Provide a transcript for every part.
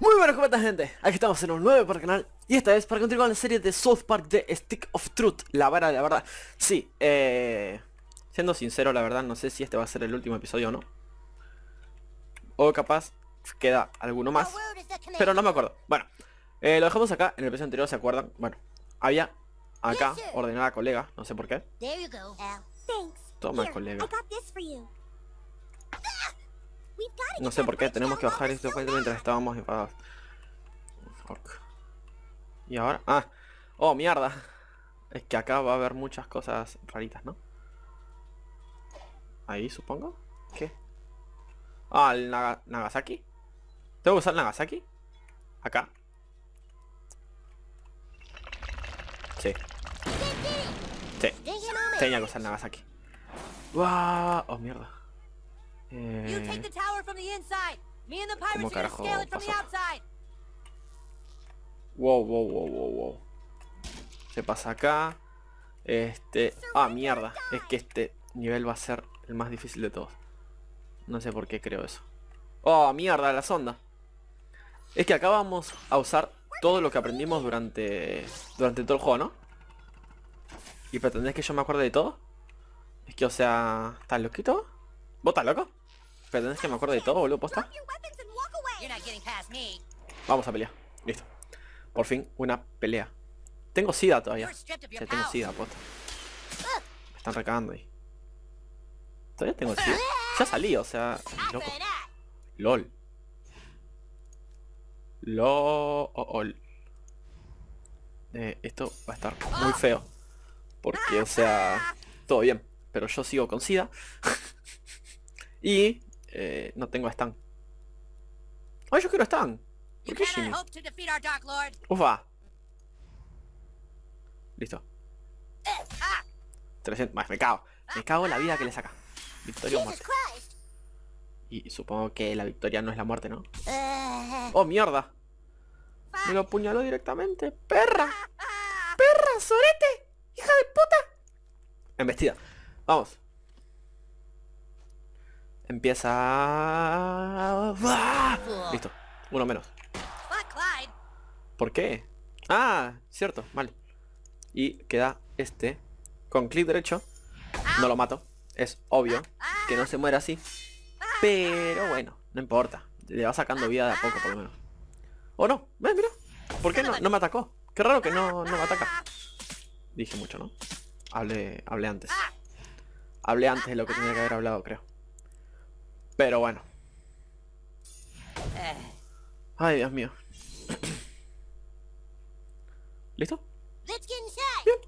Muy buenas ¿cómo gente, aquí estamos en un nuevo para el canal Y esta vez para continuar con la serie de South Park de Stick of Truth La vara de la verdad Sí, eh... Siendo sincero, la verdad, no sé si este va a ser el último episodio o no O capaz queda alguno más Pero no me acuerdo Bueno, eh, lo dejamos acá, en el episodio anterior, ¿se acuerdan? Bueno, había acá ordenada colega, no sé por qué Toma colega no sé por qué, tenemos que bajar esto puente mientras estábamos enfadados. ¿Y ahora? Ah, oh, mierda. Es que acá va a haber muchas cosas raritas, ¿no? Ahí, supongo. ¿Qué? Ah, el Nagasaki. ¿Tengo que usar Nagasaki? Acá. Sí. Sí. Tenía que usar Nagasaki. ¡Wow! Oh, mierda carajo Wow, wow, wow, wow, wow. Se pasa acá. Este... Ah, mierda. Es que este nivel va a ser el más difícil de todos. No sé por qué creo eso. Oh, mierda, la sonda. Es que acá vamos a usar todo lo que aprendimos durante durante todo el juego, ¿no? ¿Y pretendés que yo me acuerde de todo? Es que, o sea, ¿estás loquito? ¿Vos estás loco? Perdón, que me acuerdo de todo, boludo, posta. Vamos a pelear. Listo. Por fin, una pelea. Tengo sida todavía. tengo sida, posta. Me están recagando ahí. Todavía tengo sida. Ya salí, o sea. Loco. LOL. LOL. Eh, esto va a estar muy feo. Porque, o sea, todo bien. Pero yo sigo con SIDA. y eh, no tengo a Stan. ¡Ay, ah, yo quiero a Stan! ¡Ufa! Listo. 300. Ah. Más, me cago. Me cago en la vida que le saca. Victoria o muerte. Y supongo que la victoria no es la muerte, ¿no? Eh. ¡Oh, mierda! Me lo apuñaló directamente. ¡Perra! Ah, ¡Perra, sorete! ¡Hija de puta! Embestida. Vamos. Empieza... ¡Ah! Listo. Uno menos. ¿Por qué? Ah, cierto, vale. Y queda este. Con clic derecho. No lo mato. Es obvio que no se muera así. Pero bueno, no importa. Le va sacando vida de a poco, por lo menos. ¿O no? ¿Ves? Eh, mira. ¿Por qué no, no me atacó? Qué raro que no, me ataca. Dije mucho, ¿no? hable hablé antes. Hablé antes de lo que tenía que haber hablado, creo. Pero bueno. Eh. Ay, Dios mío. ¿Listo? Bien.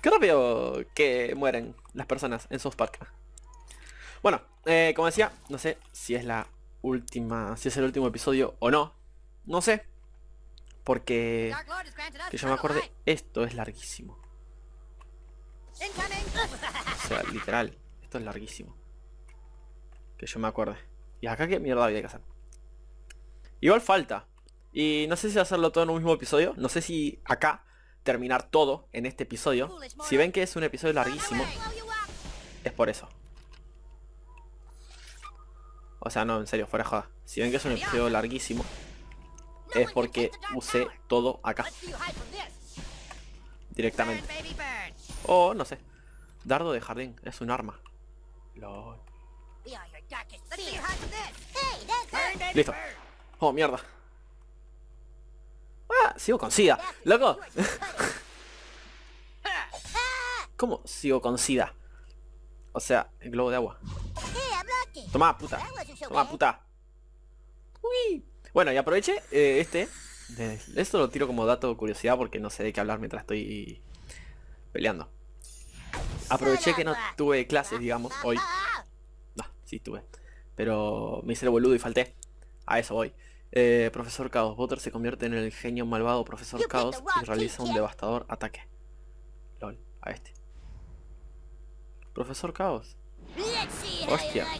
Qué rápido que mueren las personas en South Park. Bueno, eh, como decía, no sé si es la última, si es el último episodio o no. No sé. Porque, que yo me acuerde, esto es larguísimo. O sea, literal, esto es larguísimo. Que yo me acuerde. Y acá qué mierda había que hacer. Igual falta. Y no sé si hacerlo todo en un mismo episodio. No sé si acá terminar todo en este episodio. Si ven que es un episodio larguísimo, es por eso. O sea, no, en serio, fuera joda. Si ven que es un episodio larguísimo, es porque usé todo acá. Directamente. O, no sé. Dardo de jardín, es un arma. LOL. Listo. Oh, mierda. Ah, sigo con SIDA. Loco. ¿Cómo sigo con SIDA? O sea, el globo de agua. Toma, puta. Toma, puta. Eh. Bueno, y aproveché eh, este. Esto lo tiro como dato de curiosidad porque no sé de qué hablar mientras estoy peleando. Aproveché que no tuve clases, digamos, hoy sí tuve. Pero me hice el boludo y falté. A eso voy. Eh, profesor Caos, Butter se convierte en el genio malvado Profesor Caos y realiza un devastador ataque. LOL, a este. Profesor Caos. Hostia.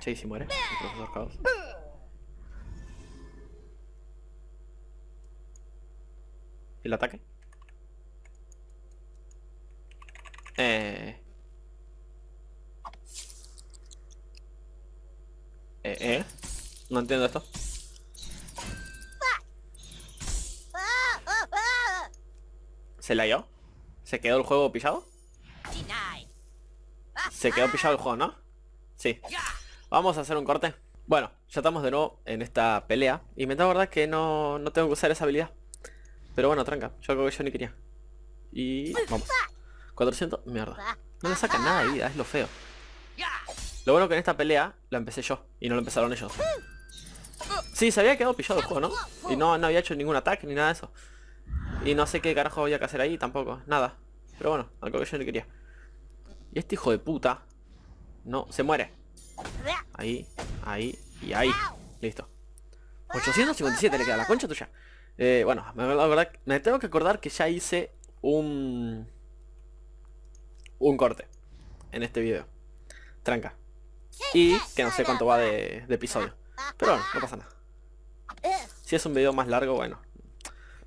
si muere, el profesor Caos. el ataque? Eh... No entiendo esto. ¿Se la dio? ¿Se quedó el juego pillado? Se quedó pillado el juego, ¿no? Sí. Vamos a hacer un corte. Bueno, ya estamos de nuevo en esta pelea. Y me da verdad que no, no tengo que usar esa habilidad. Pero bueno, tranca. Yo creo que yo ni quería. Y vamos. 400. Mierda. No le saca nada de vida, es lo feo. Lo bueno que en esta pelea la empecé yo y no lo empezaron ellos. Sí, se había quedado pillado el juego, ¿no? Y no, había hecho ningún ataque ni nada de eso. Y no sé qué carajo había que hacer ahí tampoco, nada. Pero bueno, algo que yo no quería. Y este hijo de puta. No, se muere. Ahí, ahí y ahí. Listo. 857 le queda la concha tuya. Eh, bueno, me tengo que acordar que ya hice un... Un corte. En este video. Tranca. Y que no sé cuánto va de episodio. Pero bueno, no pasa nada. Si es un video más largo, bueno,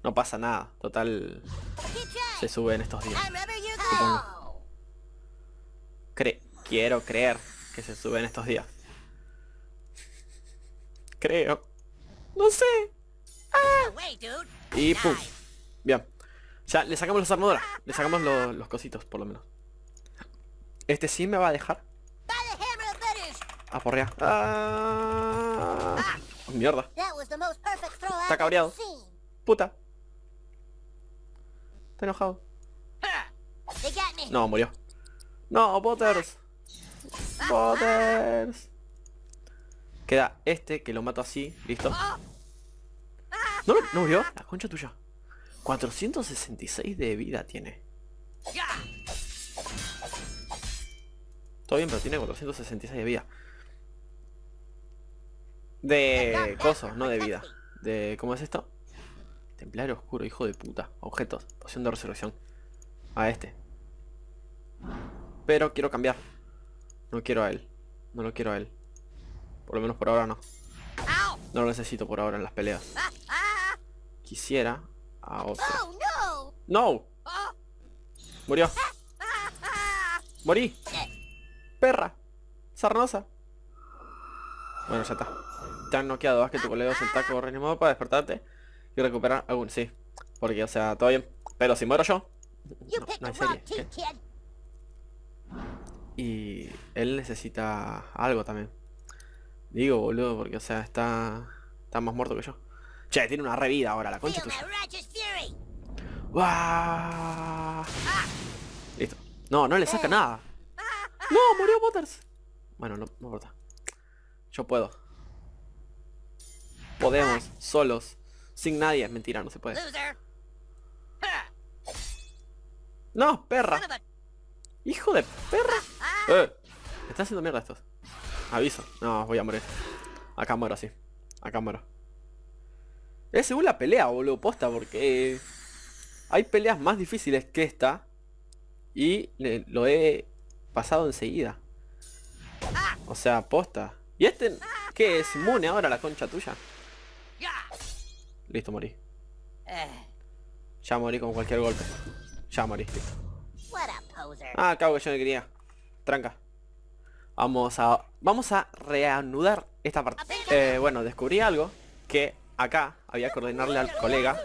no pasa nada. Total, se sube en estos días. Cre quiero creer que se sube en estos días. Creo. No sé. Ah. Y pum. Bien. Ya, le sacamos las armaduras. Le sacamos los cositos, por lo menos. Este sí me va a dejar. A por Mierda. Está cabreado. Puta. Está enojado. No, murió. No, Potters. Potters. Queda este que lo mato así. Listo. ¿No, no murió? La concha tuya. 466 de vida tiene. Todo bien, pero tiene 466 de vida. De cosas, no de vida. De. ¿Cómo es esto? Templario oscuro, hijo de puta. Objetos, poción de resurrección. A este. Pero quiero cambiar. No quiero a él. No lo quiero a él. Por lo menos por ahora no. No lo necesito por ahora en las peleas. Ah, ah. Quisiera a otro. Oh, ¡No! Oh. Murió. Ah, Morí. Perra. Sarnosa. Bueno, ya está tan noqueado vas que tu colega se taca ni modo para despertarte y recuperar algún sí. Porque, o sea, todo bien. Pero si muero yo, no, hay serie. Y él necesita algo también. Digo, boludo, porque, o sea, está, está más muerto que yo. Che, tiene una revida ahora, la concha Listo. No, no le saca eh. nada. ¡No! ¡Murió Butters! Bueno, no importa. Yo puedo. Podemos, solos, sin nadie. Mentira, no se puede. No, perra. Hijo de perra. Ah. Eh, me está haciendo mierda estos. Aviso. No, voy a morir. Acá muero, sí. Acá muero. Es eh, según la pelea, boludo, posta, porque eh, hay peleas más difíciles que esta. Y lo he pasado enseguida. Ah. O sea, posta. ¿Y este ah. qué es ¿Mune ahora la concha tuya? Listo, morí. Eh. Ya morí con cualquier golpe. Ya morí, Ah, que yo quería. Tranca. Vamos a... Vamos a reanudar esta parte. Eh, bueno, descubrí algo. Que acá había que ordenarle al colega.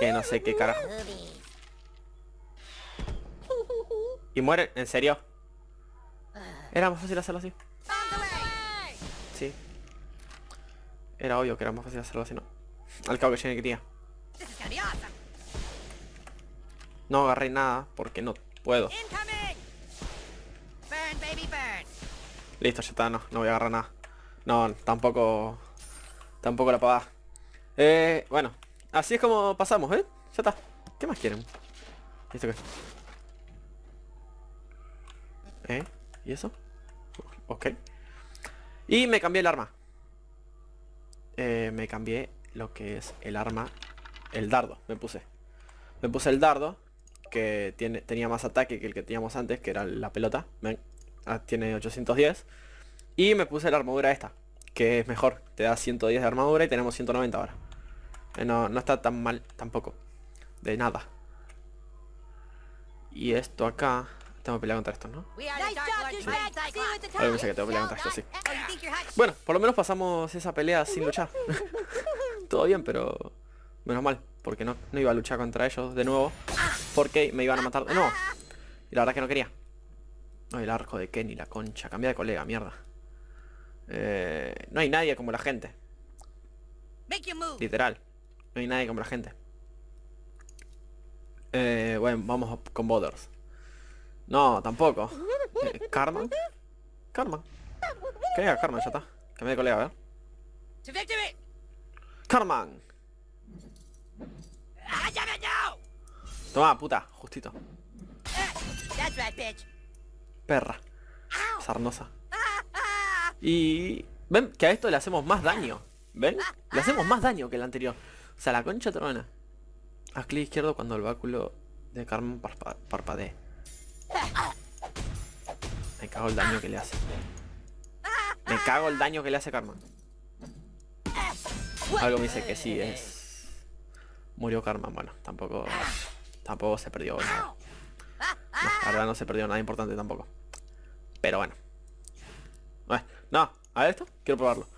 Que no sé qué carajo. Y muere en serio. Ah. Era más fácil hacerlo así. Era obvio que era más fácil hacerlo así, ¿no? Al cabo que yo que quería. No agarré nada porque no puedo. Listo, ya está, no, no voy a agarrar nada. No, tampoco... Tampoco la paga. Eh, bueno. Así es como pasamos, ¿eh? Ya está. ¿Qué más quieren? qué? ¿Eh? ¿Y eso? Ok. Y me cambié el arma. Eh, me cambié lo que es el arma, el dardo, me puse. Me puse el dardo, que tiene, tenía más ataque que el que teníamos antes, que era la pelota, ah, tiene 810. Y me puse la armadura esta, que es mejor, te da 110 de armadura y tenemos 190 ahora. Eh, no, no está tan mal tampoco, de nada. Y esto acá tengo que contra estos, ¿no? Bueno, por lo menos pasamos esa pelea sin luchar. Todo bien, pero... Menos mal, porque no, no iba a luchar contra ellos de nuevo. Porque me iban a matar... ¡No! Y la verdad es que no quería. No, el arco de Kenny, la concha. Cambia de colega, mierda. Eh, no hay nadie como la gente. Literal. No hay nadie como la gente. Eh, bueno, vamos con Boders. No, tampoco. Eh, karma ¿Carman? Carman. Que venga Carman, ya está. Que me de colega, a ver. ¡Carman! ¡Ah, Toma, puta, justito. Eh, Perra. Sarnosa. Ah, ah. Y... Ven que a esto le hacemos más daño. ¿Ven? Le hacemos más daño que el anterior. O sea, la concha trona. Haz clic izquierdo cuando el báculo de Carmen parpadee. Me cago el daño que le hace. Me cago el daño que le hace Karma. Algo me dice que sí, es... Murió Karma, bueno, tampoco... Tampoco se perdió nada. No, verdad no se perdió nada importante tampoco. Pero bueno. Bueno, eh, no, a esto, quiero probarlo.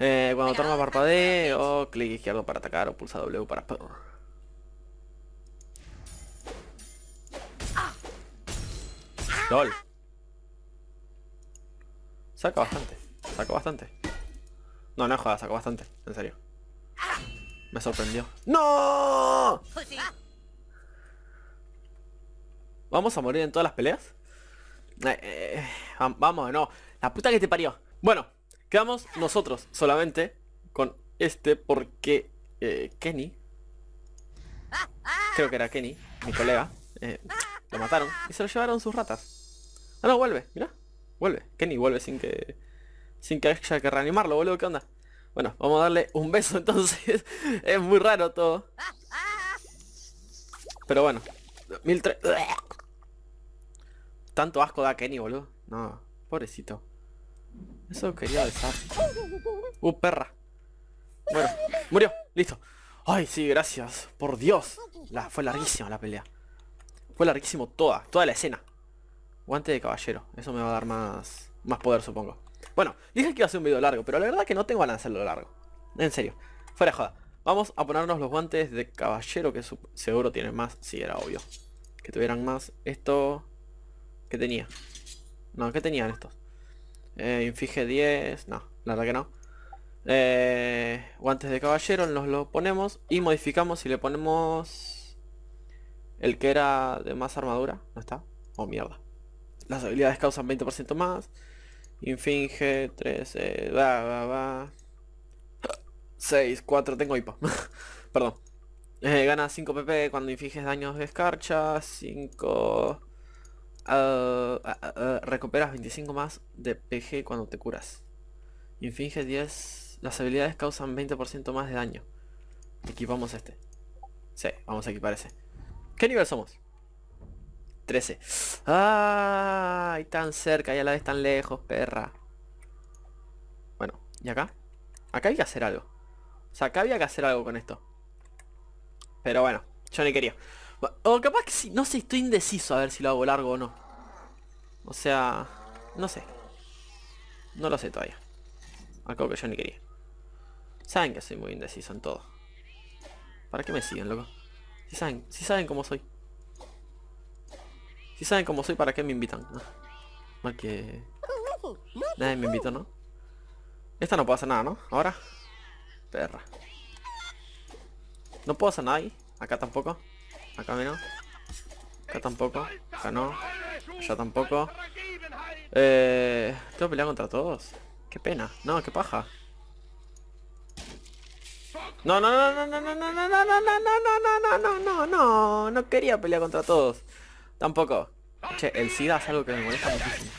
Eh, cuando tomas parpadeo, clic izquierdo para atacar o pulsa W para... Saca bastante. Saca bastante. No, no joda, saca bastante. En serio. Me sorprendió. ¡No! ¿Vamos a morir en todas las peleas? Eh, eh, vamos, no. La puta que te parió. Bueno, quedamos nosotros solamente con este porque eh, Kenny... Creo que era Kenny, mi colega. lo mataron y se lo llevaron sus ratas. Ah, no, vuelve, mira. Vuelve. Kenny vuelve sin que... Sin que haya que reanimarlo, boludo, ¿qué onda? Bueno, vamos a darle un beso entonces. es muy raro todo. Pero bueno. 2003. Tanto asco da Kenny, boludo. No, pobrecito. Eso quería besar. Uh, perra. Bueno, murió. Listo. Ay, sí, gracias. Por Dios. La, fue larguísima la pelea. Fue larguísimo toda, toda la escena. Guante de caballero. Eso me va a dar más, más poder, supongo. Bueno, dije que iba a ser un video largo, pero la verdad que no tengo ganas de hacerlo largo. En serio. Fuera joda. Vamos a ponernos los guantes de caballero, que seguro tienen más. si era obvio. Que tuvieran más. Esto... que tenía? No, ¿qué tenían estos? Eh, infige 10... No, la verdad que no. Eh, guantes de caballero, nos lo ponemos y modificamos y le ponemos el que era de más armadura. ¿No está? Oh, mierda las habilidades causan 20% más. Infinge, 13. va, va, va. 6, 4, tengo hipo. Perdón. Ganas eh, gana 5 PP cuando infinges daños de escarcha. 5... Ah, ah, ah, recuperas 25 más de PG cuando te curas. Infinge 10. Las habilidades causan 20% más de daño. Equipamos este. Sí, vamos a equipar ese. ¿Qué nivel somos? 13. ¡Ay! Tan cerca y a la vez tan lejos, perra. Bueno, ¿y acá? Acá hay que hacer algo. O sea, acá había que hacer algo con esto. Pero bueno, yo ni quería. O capaz que sí, no sé, estoy indeciso a ver si lo hago largo o no. O sea, no sé. No lo sé todavía. Algo que yo ni quería. Saben que soy muy indeciso en todo. ¿Para qué me siguen, loco? Si saben, si saben cómo soy. ¿Y saben cómo soy, ¿para qué me invitan? Porque. que... Nadie me invitó, ¿no? Esta no puedo hacer nada, ¿no? Ahora. Perra. No puedo hacer nada ahí. Acá tampoco. Acá menos. Acá tampoco. Acá no. Allá tampoco. Eh, tengo que pelear contra todos. Qué pena. No, qué paja. No, no, no, no, no, no, no, no, no, no, no, no, no, no, no, no, no, no quería pelear contra todos. Tampoco. Che, el SIDA es algo que me molesta muchísimo.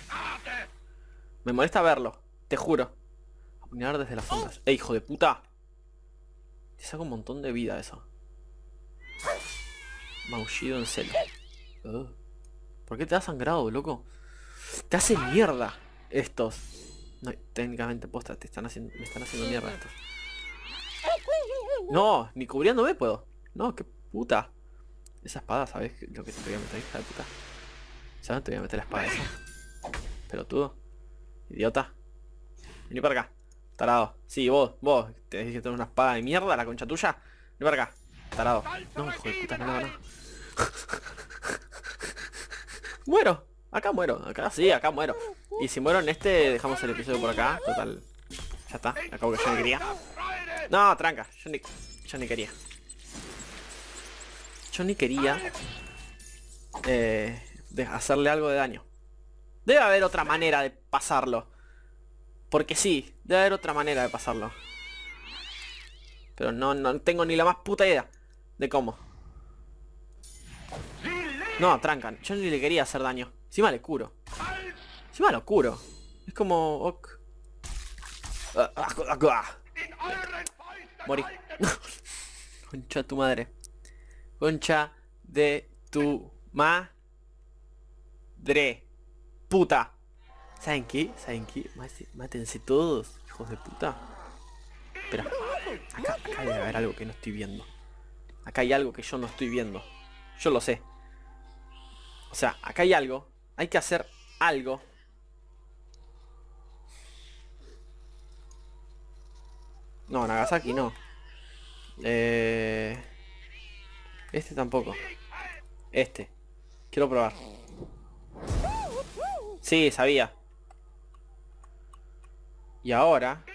Me molesta verlo, te juro. Apuñalar desde las ondas, ¡Eh, hijo de puta! Te saca un montón de vida eso. Maullido en celo. ¿Por qué te ha sangrado, loco? Te hacen mierda estos. No, técnicamente posta, están me están haciendo mierda estos. No, ni cubriéndome puedo. No, qué puta. Esa espada, ¿sabes lo que te voy a meter, hija de puta? ¿Sabes dónde te voy a meter la espada esa? Pelotudo. Idiota. Vení para acá. Tarado. Sí, vos, vos. Te decís que tenés una espada de mierda, la concha tuya. Vení para acá. Tarado. No, hijo de puta, no, no. muero. Acá muero. Acá sí, acá muero. Y si muero en este, dejamos el episodio por acá. Total. Ya está. Acabo que yo ni quería. No, tranca. Yo ni, yo ni quería yo ni quería eh, hacerle algo de daño. Debe haber otra manera de pasarlo. Porque sí, debe haber otra manera de pasarlo. Pero no, tengo ni la más puta idea de cómo. No, trancan. Yo ni le quería hacer daño. Encima le curo. Encima lo curo. Es como... Ah, ah, ah, Morí. Concha tu madre concha de tu madre. Puta. ¿Saben qué? ¿Saben qué? Mátense todos, hijos de puta. Espera. Acá, acá debe haber algo que no estoy viendo. Acá hay algo que yo no estoy viendo. Yo lo sé. O sea, acá hay algo. Hay que hacer algo. No, Nagasaki no. Eh... Este tampoco. Este. Quiero probar. Sí, sabía. Y ahora...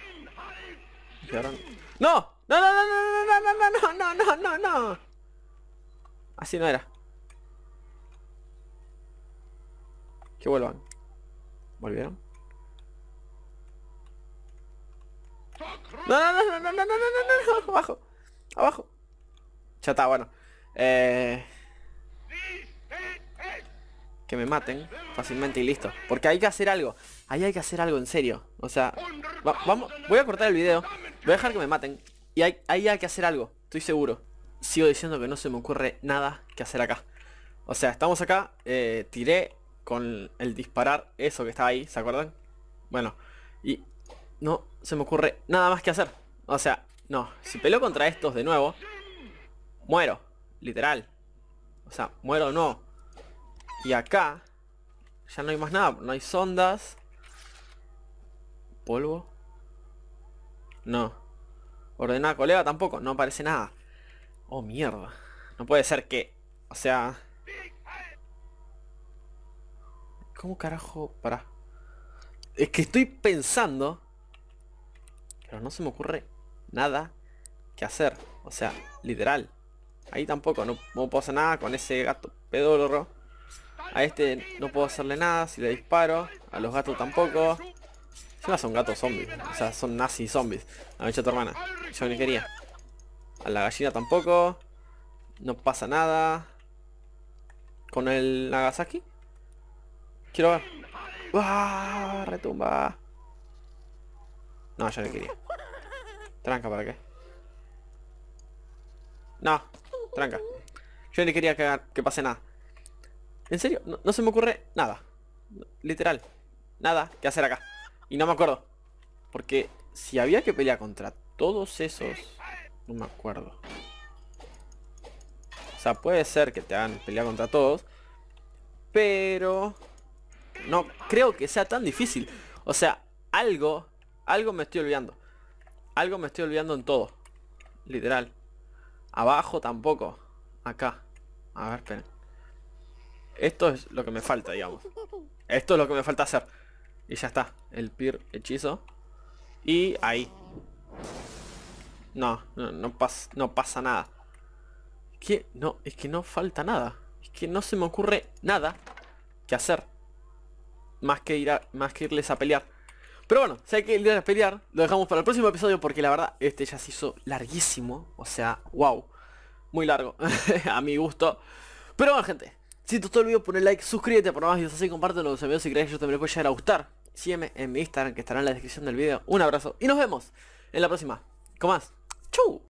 ¡No! ¡No, no, no, no, no, no, no, no, no, no, no! Así no era. Que vuelvan. ¿Volvieron? No, no, no, no, no, no, no, no, no, no, abajo. Abajo. Ya está, bueno. Eh, que me maten fácilmente y listo. Porque hay que hacer algo. Ahí hay que hacer algo, en serio. O sea, voy a cortar el video. Voy a dejar que me maten. Y hay, ahí hay que hacer algo, estoy seguro. Sigo diciendo que no se me ocurre nada que hacer acá. O sea, estamos acá. Eh, tiré con el disparar eso que está ahí, ¿se acuerdan? Bueno, y no se me ocurre nada más que hacer. O sea, no, si peleo contra estos de nuevo, muero. Literal. O sea, muero o no. Y acá ya no hay más nada. No hay sondas. Polvo. No. Ordenada colega tampoco. No aparece nada. Oh, mierda. No puede ser que... O sea... ¿Cómo carajo? para? Es que estoy pensando... Pero no se me ocurre nada que hacer. O sea, literal. Ahí tampoco, no, puedo hacer nada con ese gato pedorro. A este no puedo hacerle nada si le disparo. A los gatos tampoco. Si no son gatos zombies. O sea, son nazis zombies. A mi tu hermana. Yo ni quería. A la gallina tampoco. No pasa nada. Con el Nagasaki. Quiero ver. ¡Uah! Retumba. No, yo no quería. Tranca, ¿para qué? No, Tranca. Yo ni quería que, que pase nada. En serio, no, no, se me ocurre nada. Literal. Nada que hacer acá. Y no me acuerdo. Porque si había que pelear contra todos esos... No me acuerdo. O sea, puede ser que te hagan pelear contra todos. Pero... No creo que sea tan difícil. O sea, algo... Algo me estoy olvidando. Algo me estoy olvidando en todo. Literal. Abajo tampoco. Acá. A ver, esperen. Esto es lo que me falta, digamos. Esto es lo que me falta hacer. Y ya está. El peer hechizo. Y ahí. No, no, no, pasa nada. ¿Qué? No, es que no falta nada. Es que no se me ocurre nada que hacer. Más que ir más que irles a pelear. Pero bueno, si hay que ir a pelear, lo dejamos para el próximo episodio porque la verdad, este ya se hizo larguísimo. O sea, wow. Muy largo, a mi gusto. Pero bueno, gente, si te gustó el video, ponle like, suscríbete por más videos así, compártelo con amigos si crees que yo también les a llegar a gustar. Sígueme en mi Instagram que estará en la descripción del video. Un abrazo y nos vemos en la próxima. Con más. Chau.